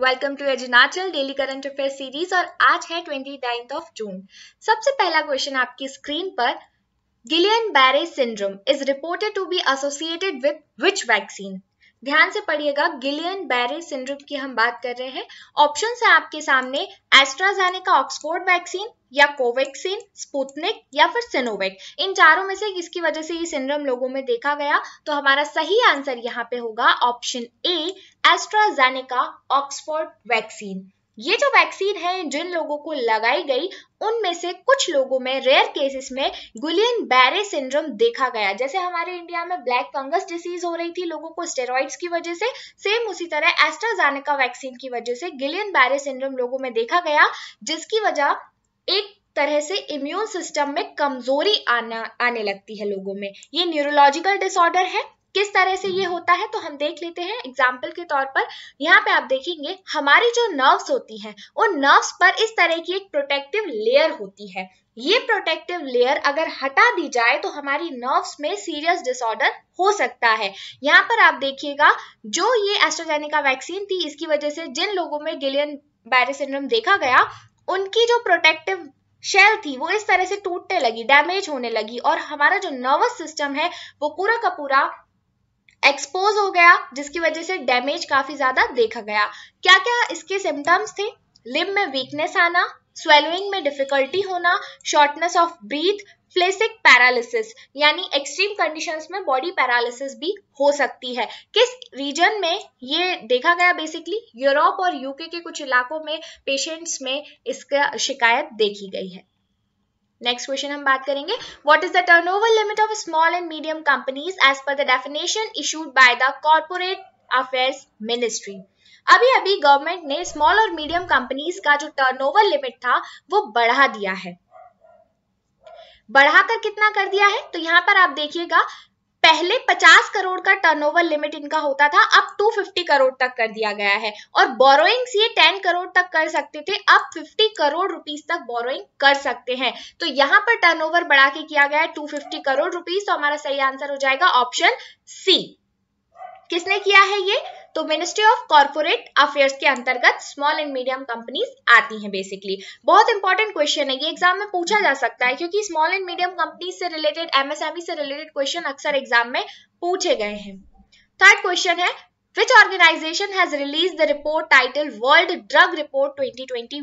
Welcome to एजुनाचल daily current affair series और आज है ट्वेंटी नाइन्थ ऑफ जून सबसे पहला क्वेश्चन आपकी स्क्रीन पर Guillain Barre syndrome is reported to be associated with which vaccine ध्यान से पढ़िएगा गिलियन बैरे सिंड्रोम की हम बात कर रहे हैं ऑप्शन है आपके सामने एस्ट्राजेनेका ऑक्सफोर्ड वैक्सीन या कोवैक्सीन स्पुतनिक या फिर सिनोवेक इन चारों में से किसकी वजह से ये सिंड्रोम लोगों में देखा गया तो हमारा सही आंसर यहाँ पे होगा option A AstraZeneca Oxford vaccine ये जो वैक्सीन है जिन लोगों को लगाई गई उनमें से कुछ लोगों में रेयर केसेस में गुलियन बैरे सिंड्रोम देखा गया जैसे हमारे इंडिया में ब्लैक फंगस डिसीज हो रही थी लोगों को स्टेरॉइड्स की वजह से सेम उसी तरह एस्ट्राजानिका वैक्सीन की वजह से गिलियन बैरे सिंड्रोम लोगों में देखा गया जिसकी वजह एक तरह से इम्यून सिस्टम में कमजोरी आना आने लगती है लोगों में ये न्यूरोलॉजिकल डिसऑर्डर है किस तरह से ये हम्म। होता है तो हम देख लेते हैं एग्जाम्पल के तौर पर यहाँ पे आप देखेंगे हमारी जो नर्व्स होती हैं उन नर्व्स पर इस तरह की एक प्रोटेक्टिव लेयर होती है ये प्रोटेक्टिव लेयर अगर हटा दी जाए तो हमारी नर्व्स में सीरियस डिसऑर्डर हो सकता है यहाँ पर आप देखिएगा जो ये एस्ट्रोजेनिका वैक्सीन थी इसकी वजह से जिन लोगों में गिलियन बैरे सिंड्रोम देखा गया उनकी जो प्रोटेक्टिव शेल थी वो इस तरह से टूटने लगी डैमेज होने लगी और हमारा जो नर्वस सिस्टम है वो पूरा का पूरा एक्सपोज हो गया जिसकी वजह से डैमेज काफी ज्यादा देखा गया क्या क्या इसके सिम्टम्स थे लिम में वीकनेस आना स्वेलोइंग में डिफिकल्टी होना shortness of breath flaccid paralysis यानी एक्सट्रीम कंडीशंस में बॉडी पैरालिसिस भी हो सकती है किस रीजन में ये देखा गया बेसिकली यूरोप और यूके के कुछ इलाकों में पेशेंट्स में इसका शिकायत देखी गई है नेक्स्ट क्वेश्चन हम बात करेंगे what is the turnover limit of small and medium companies as per the definition issued by the corporate affairs ministry अभी अभी गवर्नमेंट ने स्मॉल और मीडियम कंपनीज का जो टर्नओवर लिमिट था वो बढ़ा दिया है बढ़ाकर कितना कर दिया है तो यहाँ पर आप देखिएगा पहले 50 करोड़ का टर्नओवर लिमिट इनका होता था अब 250 करोड़ तक कर दिया गया है और बोरोइंग्स ये 10 करोड़ तक कर सकते थे अब 50 करोड़ रुपीस तक बोरोइंग कर सकते हैं तो यहां पर टर्नओवर बढ़ा के किया गया है 250 करोड़ रुपीस तो हमारा सही आंसर हो जाएगा ऑप्शन सी किसने किया है ये तो मिनिस्ट्री ऑफ कॉर्पोरेट अफेयर्स के अंतर्गत स्मॉल एंड मीडियम कंपनीज आती हैं बेसिकली बहुत इंपॉर्टेंट क्वेश्चन है ये एग्जाम में पूछा जा सकता है क्योंकि स्मॉल एंड मीडियम कंपनीज से रिलेटेड एमएसएमई e से रिलेटेड क्वेश्चन अक्सर एग्जाम में पूछे गए हैं थर्ड क्वेश्चन है which organisation has release the report title World Drug Report twenty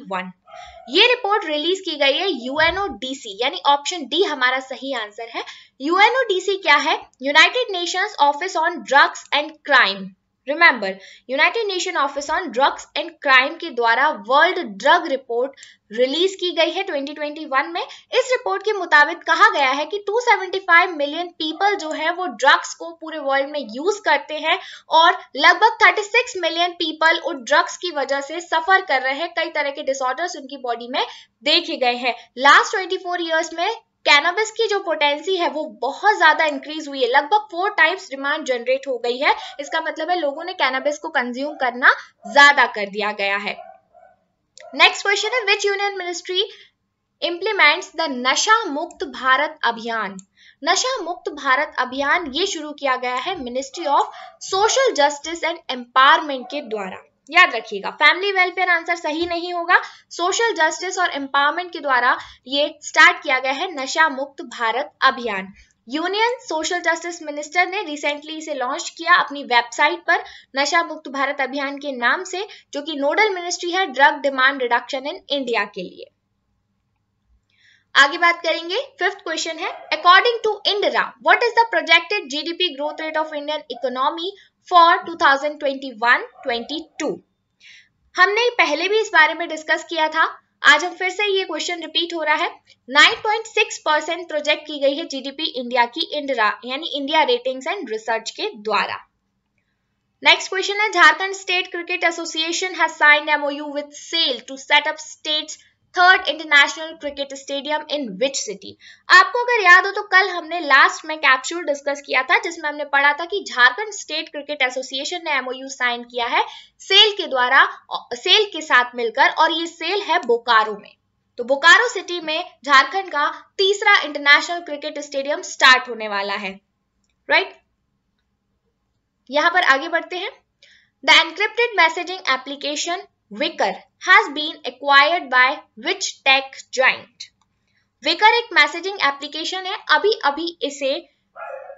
ये रिपोर्ट रिलीज की गई है यूएनओडीसी यानी ऑप्शन डी हमारा सही आंसर है यूएनओडीसी क्या है United Nations Office on Drugs and Crime remember United Nation Office on Drugs and Crime के द्वारा वर्ल्ड ड्रग रिपोर्ट रिलीज की गई है 2021 में इस रिपोर्ट के मुताबिक कहा गया है कि 275 मिलियन पीपल जो है वो ड्रग्स को पूरे वर्ल्ड में यूज करते हैं और लगभग 36 मिलियन पीपल उन ड्रग्स की वजह से सफर कर रहे हैं कई तरह के डिसऑर्डर्स उनकी बॉडी में देखे गए हैं लास्ट 24 इयर्स में कैनाबिस की जो पोटेंसी है वो बहुत ज्यादा इंक्रीज हुई है लगभग फोर टाइम्स डिमांड जनरेट हो गई है इसका मतलब है लोगों ने कैनाबिस को कंज्यूम करना ज्यादा कर दिया गया है नेक्स्ट क्वेश्चन है which union ministry implements the Nasha Mukt Bharat अभियान नशा मुक्त भारत अभियान ये शुरू किया गया है ministry of social justice and empowerment के द्वारा याद रखिएगा फैमिली वेलफेयर आंसर सही नहीं होगा सोशल जस्टिस और एम्पावरमेंट के द्वारा ये स्टार्ट किया गया है नशा Mukt Bharat Abhiyan union social justice minister ने रिसेंटली इसे लॉन्च किया अपनी वेबसाइट पर नशा मुक्त भारत अभियान के नाम से जो कि नोडल मिनिस्ट्री है drug demand reduction in India के लिए आगे बात करेंगे फिफ्थ क्वेश्चन है according to IndRa what is the projected GDP growth rate of Indian economy for 2021-22 हमने पहले भी इस बारे में डिस्कस किया था आज हम फिर से ये क्वेश्चन रिपीट हो रहा है 9.6 परसेंट प्रोजेक्ट की गई है जीडीपी इंडिया की इंडरा यानी इंडिया रेटिंग्स एंड रिसर्च के द्वारा नेक्स्ट क्वेश्चन है Jharkhand state cricket association has signed MOU with SAIL to set up state's third international cricket stadium in which city आपको अगर याद हो तो कल हमने लास्ट में कैप्सूल डिस्कस किया था जिसमें हमने पढ़ा था कि झारखंड स्टेट क्रिकेट एसोसिएशन ने एमओयू साइन किया है सेल के द्वारा सेल के साथ मिलकर और ये सेल है बोकारो में तो बोकारो सिटी में झारखंड का तीसरा इंटरनेशनल क्रिकेट स्टेडियम स्टार्ट होने वाला है राइट right? यहां पर आगे बढ़ते हैं the encrypted messaging application Wicker has been acquired by which tech giant? Wickr एक मैसेजिंग एप्लीकेशन है अभी अभी इसे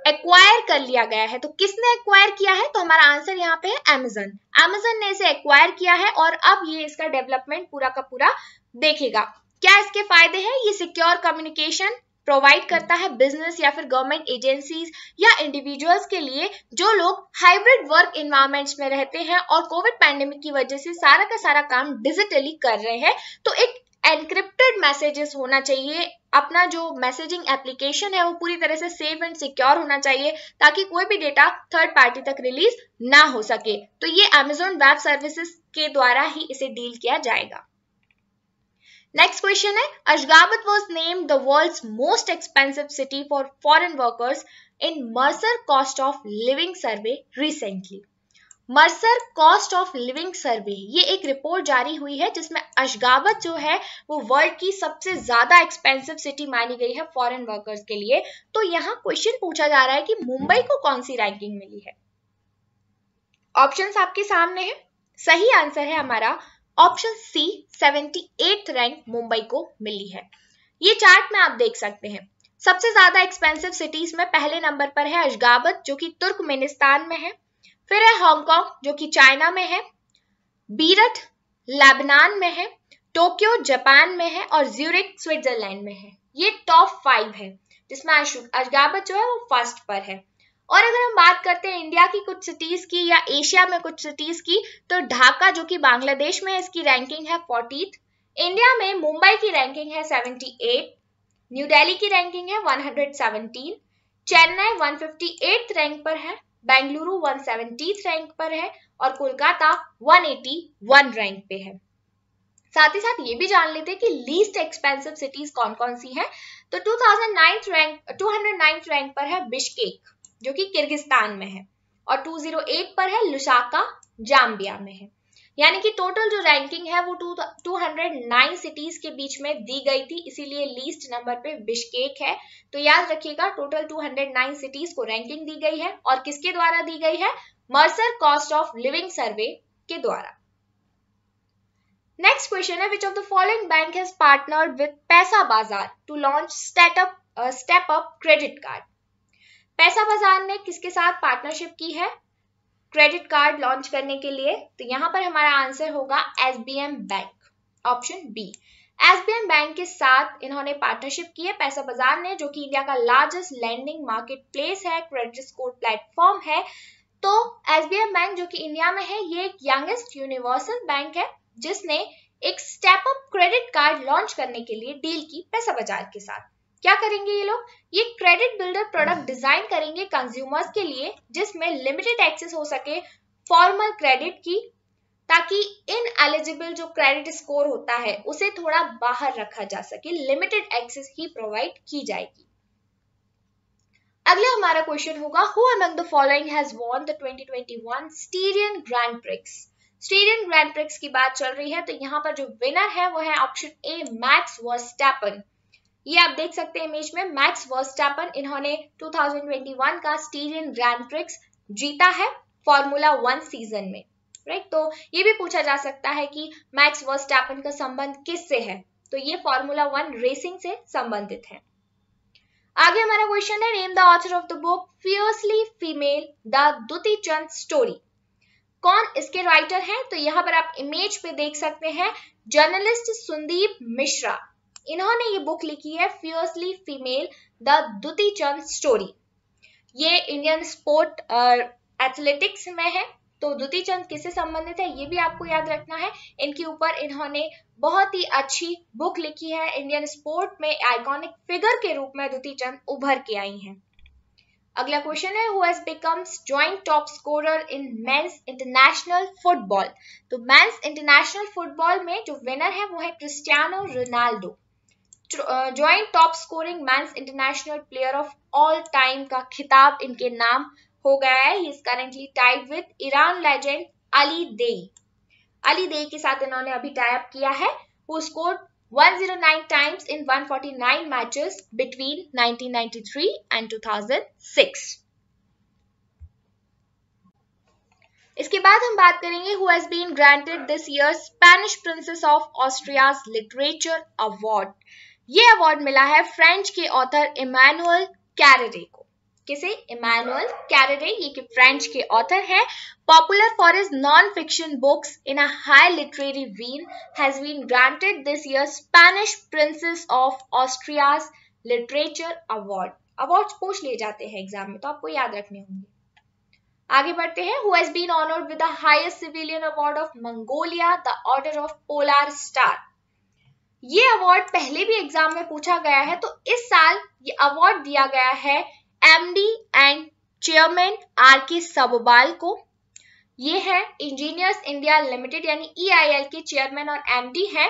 एक्वायर कर लिया गया है तो किसने एक्वायर किया है तो हमारा आंसर यहाँ पे है एमेजन एमेजन ने इसे एक्वायर किया है और अब ये इसका डेवलपमेंट पूरा का पूरा देखेगा क्या इसके फायदे हैं ये सिक्योर कम्युनिकेशन प्रोवाइड करता है बिजनेस या फिर गवर्नमेंट एजेंसीज या इंडिविजुअल्स के लिए जो लोग हाइब्रिड वर्क इन्वायरमेंट्स में रहते हैं और कोविड पैंडेमिक की वजह से सारा का सारा काम डिजिटली कर रहे हैं तो एक एनक्रिप्टेड मैसेजेस होना चाहिए अपना जो मैसेजिंग एप्लीकेशन है वो पूरी तरह से सेफ एंड सिक्योर होना चाहिए ताकि कोई भी डेटा थर्ड पार्टी तक रिलीज ना हो सके तो ये अमेजोन वेब सर्विसेज के द्वारा ही इसे डील किया जाएगा नेक्स्ट क्वेश्चन है Ashgabat was named the world's most expensive city for foreign workers in Mercer cost of living survey recently Mercer cost of living survey ये एक रिपोर्ट जारी हुई है जिसमें अशगाबत जो है वो वर्ल्ड की सबसे ज्यादा एक्सपेंसिव सिटी मानी गई है फॉरेन वर्कर्स के लिए तो यहाँ क्वेश्चन पूछा जा रहा है कि मुंबई को कौन सी रैंकिंग मिली है ऑप्शंस आपके सामने हैं सही आंसर है हमारा option C 78th rank Mumbai को मिली है ये चार्ट में आप देख सकते हैं सबसे ज्यादा एक्सपेंसिव सिटीज में पहले नंबर पर है अशगाबत जो कि तुर्कमेनिस्तान में है फिर है हांगकांग जो कि चाइना में है बीरत लेबनान में है टोक्यो जापान में है और ज्यूरिक स्विट्जरलैंड में है ये टॉप फाइव है जिसमें अशगाबत जो है वो फर्स्ट पर है और अगर हम बात करते हैं इंडिया की कुछ सिटीज की या एशिया में कुछ सिटीज की तो ढाका जो कि बांग्लादेश में इसकी रैंकिंग है फोर्टी इंडिया में मुंबई की रैंकिंग है 78, न्यू दिल्ली की रैंकिंग है 117, चेन्नई 158 रैंक पर है बेंगलुरु 170 रैंक पर है और कोलकाता 181 रैंक पे है साथ ही साथ ये भी जान लेते हैं कि लीस्ट एक्सपेंसिव सिटीज कौन कौन सी हैं तो 2009 रैंक 209 रैंक पर है बिशकेक जो कि किर्गिस्तान में है और 208 पर है लुशाका जाम्बिया में है यानी कि टोटल जो रैंकिंग है वो टू 209 सिटीज के बीच में दी गई थी इसीलिए लीस्ट नंबर पे बिश्केक है तो याद रखिएगा टोटल 209 सिटीज को रैंकिंग दी गई है और किसके द्वारा दी गई है Mercer cost of living survey के द्वारा नेक्स्ट क्वेश्चन है which of the following bank has partner with Paisa Bazaar to launch स्टेटअप step up credit card Paisa Bazaar ने किसके साथ पार्टनरशिप की है क्रेडिट कार्ड लॉन्च करने के लिए तो यहाँ पर हमारा आंसर होगा Yes bank option B Yes bank के साथ इन्होंने पार्टनरशिप की है पैसा बाजार ने जो कि इंडिया का लार्जेस्ट लैंडिंग मार्केट प्लेस है क्रेडिट स्कोर प्लेटफॉर्म है तो एस बैंक जो कि इंडिया में है ये एक यंगेस्ट यूनिवर्सल बैंक है जिसने एक step up credit card launch करने के लिए डील की पैसा बाजार के साथ क्या करेंगे ये लोग ये क्रेडिट बिल्डर प्रोडक्ट डिजाइन करेंगे कंज्यूमर्स के लिए जिसमें लिमिटेड एक्सेस हो सके फॉर्मल क्रेडिट की ताकि इन एलिजिबल जो क्रेडिट स्कोर होता है उसे थोड़ा बाहर रखा जा सके लिमिटेड एक्सेस ही प्रोवाइड की जाएगी अगला हमारा क्वेश्चन होगा who among the following has won the 2021 Styrian Grand Prix Styrian Grand Prix की बात चल रही है तो यहाँ पर जो विनर है वो है ऑप्शन ए मैक्स वर्स्टैपन ये आप देख सकते हैं इमेज में मैक्स वर्स्टापन इन्होंने 2021 का स्टीरियन ग्रैंड प्रिक्स जीता है फॉर्मूला वन सीजन में राइट तो ये भी पूछा जा सकता है कि मैक्स वर्स्टापन का संबंध किस से है तो ये फॉर्मूला वन रेसिंग से संबंधित है आगे हमारा क्वेश्चन है name the author of the book fiercely female the Dutee Chand story कौन इसके राइटर हैं तो यहाँ पर आप इमेज पे देख सकते हैं जर्नलिस्ट संदीप मिश्रा इन्होंने ये बुक लिखी है fiercely female the Dutee Chand story ये इंडियन स्पोर्ट एथलेटिक्स में है तो दुती चंद किससे संबंधित है ये भी आपको याद रखना है इनके ऊपर इन्होंने बहुत ही अच्छी बुक लिखी है इंडियन स्पोर्ट में आइकॉनिक फिगर के रूप में दुती चंद उभर के आई हैं अगला क्वेश्चन है who has becomes joint top scorer in men's international football तो मेंस इंटरनेशनल फुटबॉल में जो विनर है वो है Cristiano Ronaldo joint top scoring men's international player of all time का खिताब इनके नाम हो गया है he is currently tied with Iran legend Ali Daei Ali देई के साथ इन्होंने अभी टाइप किया है वो score 109 times in 149 matches between 1993 and 2006 इसके बाद हम बात करेंगे who has been granted this year Spanish Princess of Asturias literature award ये अवार्ड मिला है फ्रेंच के ऑथर इमानुअल कैरेरे को किसे इमानुअल कैरेरे ये कि फ्रेंच के ऑथर है popular for his non fiction books in a high literary vein has been granted this year Spanish Princess of Asturias literature award award पूछ लिए जाते हैं एग्जाम में तो आपको याद रखने होंगे आगे बढ़ते हैं who has been honoured with the highest civilian award of Mongolia the Order of Polar Star ये अवार्ड पहले भी एग्जाम में पूछा गया है तो इस साल ये अवार्ड दिया गया है एमडी एंड चेयरमैन आर के सबाल को ये है इंजीनियर्स इंडिया लिमिटेड यानी ईआईएल e के चेयरमैन और एमडी हैं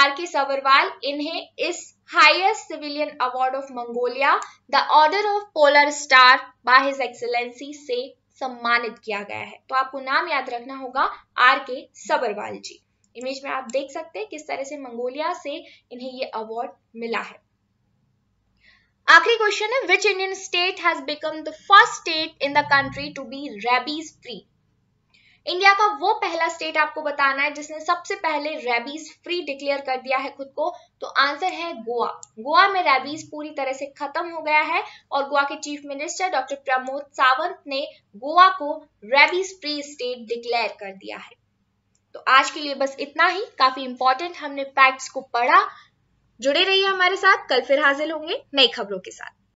आर के सबरवाल इन्हें इस highest civilian award of Mongolia the Order of Polar Star by his excellency से सम्मानित किया गया है तो आपको नाम याद रखना होगा are K Sabharwal ji image में आप देख सकते हैं किस तरह से मंगोलिया से इन्हें ये अवार्ड मिला है आखिरी क्वेश्चन है which Indian state has become the first state in the country to be rabies free India का वो पहला स्टेट आपको बताना है जिसने सबसे पहले रेबीज फ्री डिक्लेयर कर दिया है खुद को तो आंसर है गोवा गोवा में रेबीज पूरी तरह से खत्म हो गया है और गोवा के chief minister doctor Pramod Sawant ने गोवा को रेबीज फ्री स्टेट डिक्लेयर कर दिया है तो आज के लिए बस इतना ही काफी इंपॉर्टेंट हमने फैक्ट्स को पढ़ा जुड़े रहिए हमारे साथ कल फिर हाजिर होंगे नई खबरों के साथ